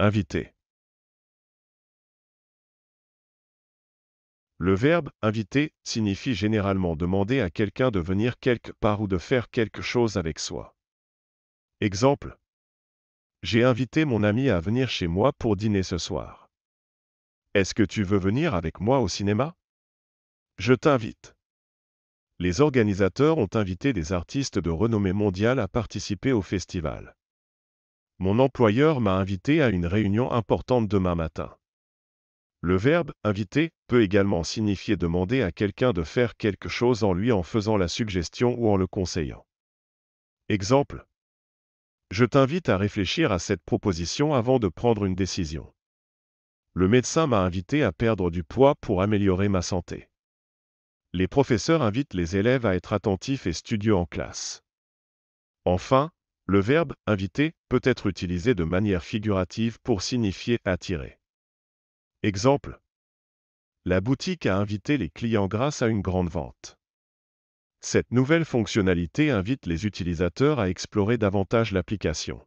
inviter. Le verbe inviter signifie généralement demander à quelqu'un de venir quelque part ou de faire quelque chose avec soi. Exemple. J'ai invité mon ami à venir chez moi pour dîner ce soir. Est-ce que tu veux venir avec moi au cinéma Je t'invite. Les organisateurs ont invité des artistes de renommée mondiale à participer au festival. Mon employeur m'a invité à une réunion importante demain matin. Le verbe inviter peut également signifier demander à quelqu'un de faire quelque chose en lui en faisant la suggestion ou en le conseillant. Exemple. Je t'invite à réfléchir à cette proposition avant de prendre une décision. Le médecin m'a invité à perdre du poids pour améliorer ma santé. Les professeurs invitent les élèves à être attentifs et studieux en classe. Enfin, le verbe inviter peut être utilisé de manière figurative pour signifier attirer. Exemple. La boutique a invité les clients grâce à une grande vente. Cette nouvelle fonctionnalité invite les utilisateurs à explorer davantage l'application.